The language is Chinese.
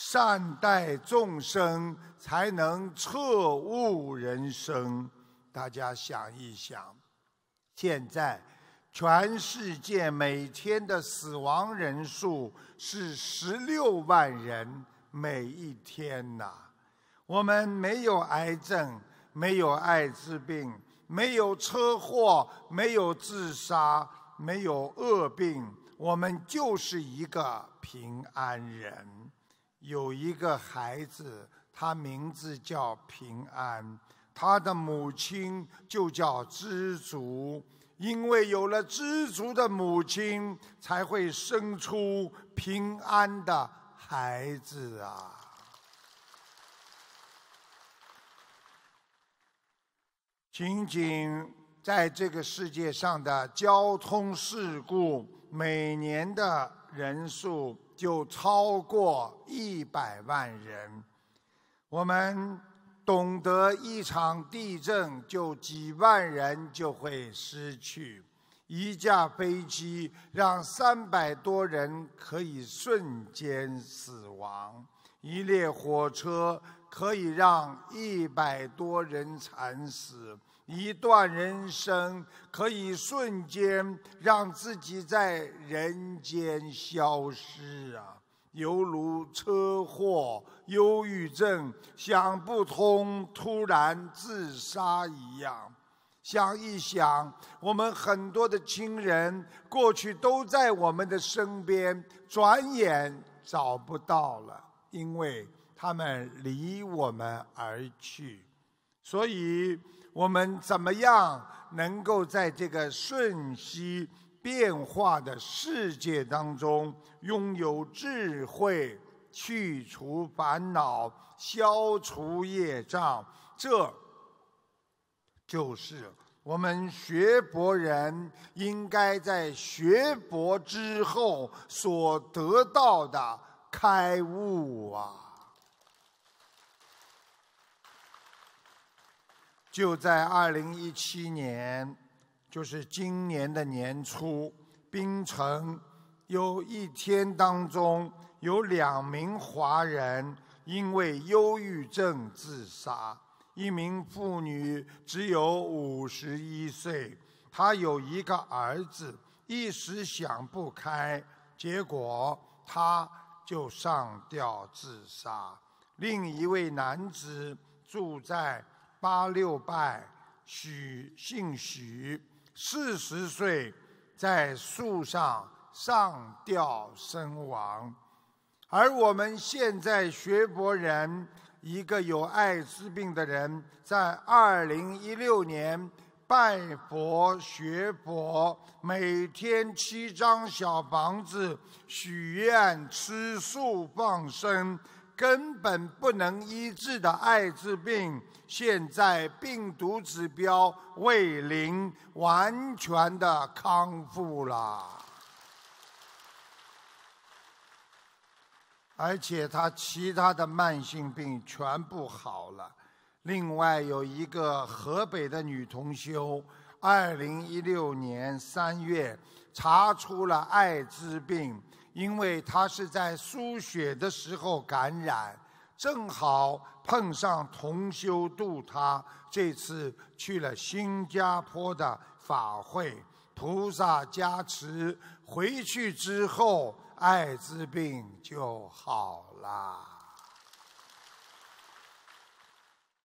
善待众生，才能彻悟人生。大家想一想，现在全世界每天的死亡人数是十六万人每一天呐。我们没有癌症，没有艾滋病，没有车祸，没有自杀，没有恶病，我们就是一个平安人。有一个孩子，他名字叫平安，他的母亲就叫知足，因为有了知足的母亲，才会生出平安的孩子啊。仅仅在这个世界上的交通事故，每年的。人数就超过一百万人。我们懂得一场地震就几万人就会失去，一架飞机让三百多人可以瞬间死亡。一列火车可以让一百多人惨死，一段人生可以瞬间让自己在人间消失啊，犹如车祸、忧郁症、想不通突然自杀一样。想一想，我们很多的亲人过去都在我们的身边，转眼找不到了。因为他们离我们而去，所以我们怎么样能够在这个瞬息变化的世界当中拥有智慧，去除烦恼，消除业障？这就是我们学博人应该在学博之后所得到的。开悟啊！就在二零一七年，就是今年的年初，冰城有一天当中有两名华人因为忧郁症自杀。一名妇女只有五十一岁，她有一个儿子，一时想不开，结果她。就上吊自杀。另一位男子住在八六拜，许姓许，四十岁，在树上上吊身亡。而我们现在学博人，一个有艾滋病的人，在二零一六年。拜佛学佛，每天七张小房子许愿吃素放生，根本不能医治的艾滋病，现在病毒指标为零，完全的康复了，而且他其他的慢性病全部好了。另外有一个河北的女同修，二零一六年三月查出了艾滋病，因为她是在输血的时候感染，正好碰上同修度她，这次去了新加坡的法会，菩萨加持，回去之后艾滋病就好了。